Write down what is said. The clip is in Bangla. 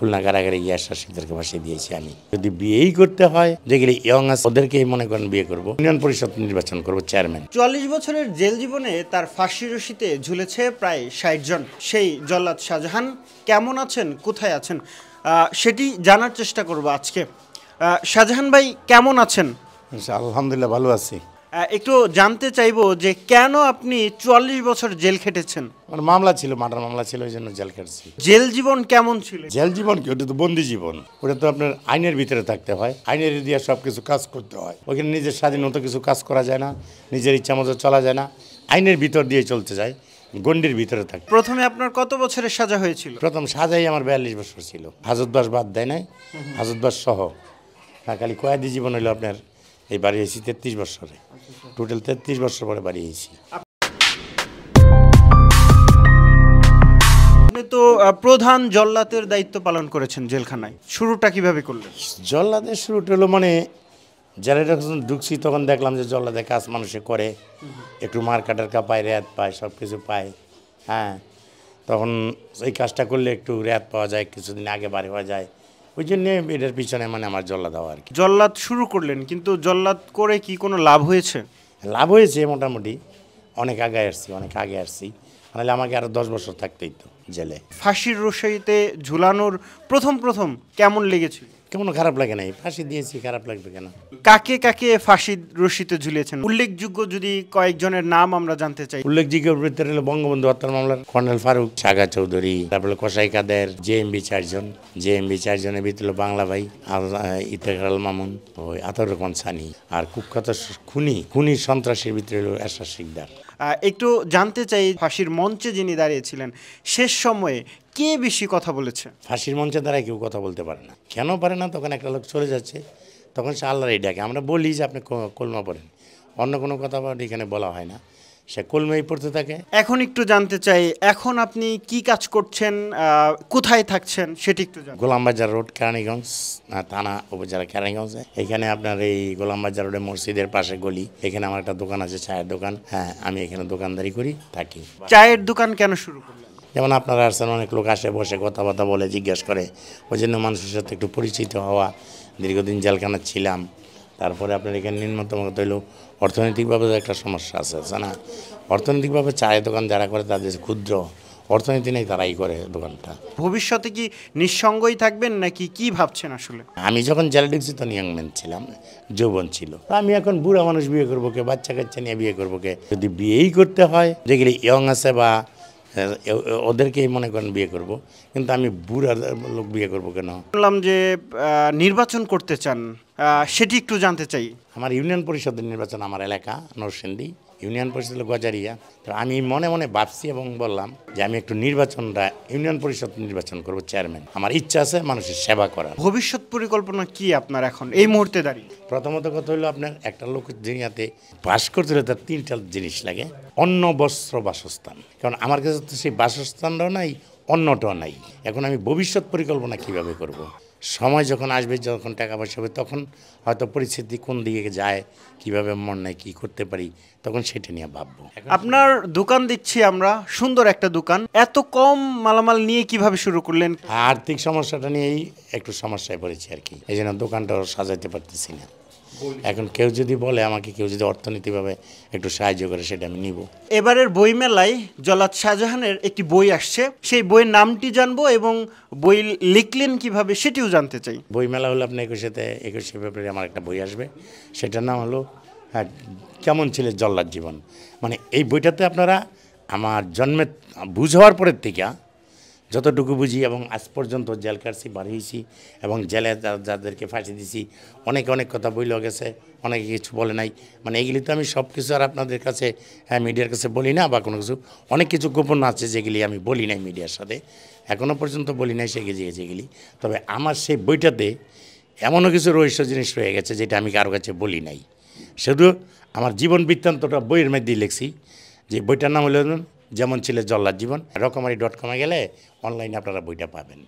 খুলনা কারাগারে গিয়ে সিদ্ধান্ত ভাসিয়ে দিয়েছি আমি যদি বিয়েই করতে হয় যেগুলি ইয়ং আছে ওদেরকেই মনে করেন বিয়ে করব ইউনিয়ন পরিষদ নির্বাচন করব চেয়ারম্যান চুয়াল্লিশ বছরের জেল জীবনে তার ফাঁসি রশিতে ঝুলেছে প্রায় ষাট জন সেই জল্লাদ শাহজাহান কেমন আছেন কোথায় আছেন সেটি জানার চেষ্টা করব আজকে শাহজাহান ভাই কেমন আছেন আলহামদুলিল্লাহ ভালো আছি একটু জানতে চাইব যে কেন আপনি চুয়াল্লিশ বছর জেল খেটেছেন মানে মামলা ছিল মার্ডার মামলা ছিল ওই জন্য জেল খেটেছি জেল জীবন কেমন ছিল জেল জীবন কি ওটা তো বন্দি জীবন ওটা তো আপনার আইনের ভিতরে থাকতে হয় আইনের দিয়ে সব কিছু কাজ করতে হয় ওখানে নিজের স্বাধীনতা কিছু কাজ করা যায় না নিজের ইচ্ছা মতো চলা যায় না আইনের ভিতর দিয়ে চলতে যায় গন্ডির ভিতরে থাকে প্রথমে আপনার কত বছরের সাজা হয়েছিল প্রথম সাজাই আমার বিয়াল্লিশ বছর ছিল হাজতবাস বাদ দেয় নাই হাজতবাস সহ খালি কয়েদি জীবন হলো আপনার এই বাড়ি এসেছি তেত্রিশ বছরে টোটাল তেত্রিশ বছর পরে বাড়ি এসেছি তো প্রধান জল্লাতের দায়িত্ব পালন করেছেন জেলখানায় শুরুটা কিভাবে করলেন জল্লাদের শুরুটা হলো মানে জেলে যখন ঢুকছি তখন দেখলাম যে জল্লাদের কাজ মানুষে করে একটু মার্কাটার কা পায় রেয়াত পায় সব কিছু পায় হ্যাঁ তখন এই কাজটা করলে একটু রেয়াত পাওয়া যায় কিছুদিন আগে বাড়ি হওয়া যায় ওই জন্যে এটার পিছনে মানে আমার জল্লা হওয়া আর কি জল্লাদ শুরু করলেন কিন্তু জল্লাদ করে কি কোনো লাভ হয়েছে লাভ হয়েছে মোটামুটি অনেক আগে আসছি অনেক আগে আসছি নাহলে আমাকে আরও দশ বছর থাকতেই তো জেলে ফাঁসির রসাইতে ঝুলানোর প্রথম প্রথম কেমন লেগেছিল কেমন খারাপ লাগে নাই ফাঁসি দিয়েছি খারাপ লাগবে কেন কাকে কাকে ফাঁসি রশিতে ঝুলিয়েছেন উল্লেখযোগ্য যদি কয়েকজনের নাম আমরা জানতে চাই উল্লেখযোগ্য ভিতরে হলো বঙ্গবন্ধু হত্যার মামলার কর্নেল ফারুক সাগা চৌধুরী তারপরে কসাই কাদের জে এম বি চারজন জে এম বি চারজনের ভিতরে বাংলা ভাই ইতেকাল মামুন ওই আতর রকম সানি আর কুখ্যাত খুনি খুনি সন্ত্রাসের ভিতরে হলো এসা শিকদার একটু জানতে চাই ফাঁসির মঞ্চে যিনি দাঁড়িয়েছিলেন শেষ সময়ে কে বেশি কথা বলেছে ফাঁসির মঞ্চে দ্বারা কেউ কথা বলতে পারে না কেন পারে না তখন একটা লোক চলে যাচ্ছে তখন সে আল্লাহরই ডাকে আমরা বলি যে আপনি কলমা পড়েন অন্য কোনো কথা এখানে বলা হয় না সে কলমেই পড়তে থাকে এখন একটু জানতে চাই এখন আপনি কি কাজ করছেন কোথায় থাকছেন সেটি একটু গোলামবাজার রোড কেরানীগঞ্জ থানা উপজেলা কেরানীগঞ্জে এখানে আপনার এই গোলামবাজার রোডে মসজিদের পাশে গলি এখানে আমার একটা দোকান আছে চায়ের দোকান হ্যাঁ আমি এখানে দোকানদারি করি থাকি চায়ের দোকান কেন শুরু করি যেমন আপনারা আসছেন অনেক লোক আসে বসে কথাবার্তা বলে জিজ্ঞেস করে ওই জন্য মানুষের সাথে একটু পরিচিত হওয়া দীর্ঘদিন জেলখানা ছিলাম তারপরে আপনার এখানে নিম্নতম কথা হলো অর্থনৈতিকভাবে একটা সমস্যা আছে আছে না অর্থনৈতিকভাবে চায়ের দোকান যারা করে তাদের ক্ষুদ্র অর্থনীতি নেই তারাই করে দোকানটা ভবিষ্যতে কি নিঃসঙ্গই থাকবেন নাকি কি ভাবছেন আসলে আমি যখন জেলে তখন ইয়াংম্যান ছিলাম যৌবন ছিল আমি এখন বুড়া মানুষ বিয়ে করবো কে বাচ্চা কাচ্চা নিয়ে বিয়ে করবো কে যদি বিয়েই করতে হয় যেগুলি ইয়ং আছে বা ওদেরকেই মনে করেন বিয়ে করব কিন্তু আমি বুড়া লোক বিয়ে করব কেন বললাম যে নির্বাচন করতে চান সেটি একটু জানতে চাই আমার ইউনিয়ন পরিষদের নির্বাচন আমার এলাকা নরসিংদী ইউনিয়ন পরিষদের গজারিয়া তো আমি মনে মনে ভাবছি এবং বললাম যে আমি একটু নির্বাচনটা ইউনিয়ন পরিষদ নির্বাচন করব চেয়ারম্যান আমার ইচ্ছা আছে মানুষের সেবা করার ভবিষ্যৎ পরিকল্পনা কি আপনার এখন এই মুহূর্তে দাঁড়িয়ে প্রথমত কথা হলো আপনার একটা লোক দুনিয়াতে বাস করতে হলে তার তিনটা জিনিস লাগে অন্ন বস্ত্র বাসস্থান কারণ আমার কাছে তো সেই বাসস্থানটাও নাই অন্যটাও নাই এখন আমি ভবিষ্যৎ পরিকল্পনা কিভাবে করব। সময় যখন আসবে যখন টাকা পয়সা হবে তখন হয়তো পরিস্থিতি কোন দিকে যায় কিভাবে মন নেয় কী করতে পারি তখন সেটা নিয়ে ভাববো আপনার দোকান দিচ্ছি আমরা সুন্দর একটা দোকান এত কম মালামাল নিয়ে কিভাবে শুরু করলেন আর্থিক সমস্যাটা নিয়েই একটু সমস্যায় পড়েছি আর কি এই জন্য দোকানটাও সাজাইতে পারতেছি না এখন কেউ যদি বলে আমাকে কেউ যদি অর্থনীতিভাবে একটু সাহায্য করে সেটা আমি নিব এবারের বই মেলায় জলাত শাহজাহানের একটি বই আসছে সেই বইয়ের নামটি জানবো এবং বই লিখলেন কিভাবে সেটিও জানতে চাই বই মেলা হলো আপনি একুশেতে একুশে ফেব্রুয়ারি আমার একটা বই আসবে সেটার নাম হলো হ্যাঁ কেমন ছিল জল্লাদ জীবন মানে এই বইটাতে আপনারা আমার জন্মের বুঝ হওয়ার পরের থেকে যতটুকু বুঝি এবং আজ পর্যন্ত জেল কাটছি বাড়িয়েছি এবং জেলে যাদেরকে ফাঁসি দিছি অনেকে অনেক কথা বইলেও গেছে অনেকে কিছু বলে নাই মানে এগুলি তো আমি সব কিছু আর আপনাদের কাছে হ্যাঁ মিডিয়ার কাছে বলি না বা কোনো কিছু অনেক কিছু গোপন আছে যেগুলি আমি বলি নাই মিডিয়ার সাথে এখনও পর্যন্ত বলি নাই সে গেছে যেগুলি তবে আমার সেই বইটাতে এমনও কিছু রহস্য জিনিস রয়ে গেছে যেটা আমি কারো কাছে বলি নাই শুধু আমার জীবন বৃত্তান্তটা বইয়ের মধ্যেই লিখছি যে বইটার নাম হলো যেমন ছিল জল্লার জীবন রকমারি ডট কমে গেলে অনলাইনে আপনারা বইটা পাবেন